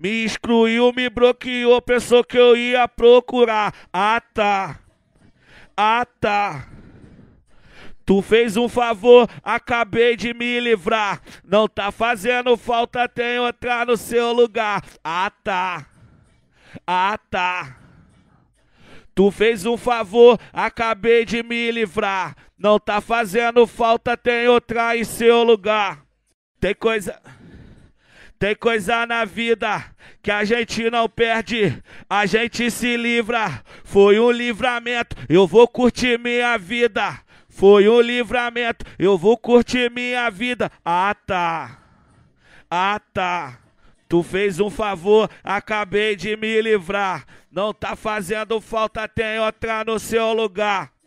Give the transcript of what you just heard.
Me excluiu, me bloqueou, pensou que eu ia procurar. Ah tá, ah tá. Tu fez um favor, acabei de me livrar. Não tá fazendo falta, tem outra no seu lugar. Ah tá, ah tá. Tu fez um favor, acabei de me livrar. Não tá fazendo falta, tem outra em seu lugar. Tem coisa. Tem coisa na vida que a gente não perde, a gente se livra. Foi um livramento, eu vou curtir minha vida. Foi um livramento, eu vou curtir minha vida. Ah tá, ah tá. Tu fez um favor, acabei de me livrar. Não tá fazendo falta, tem outra no seu lugar.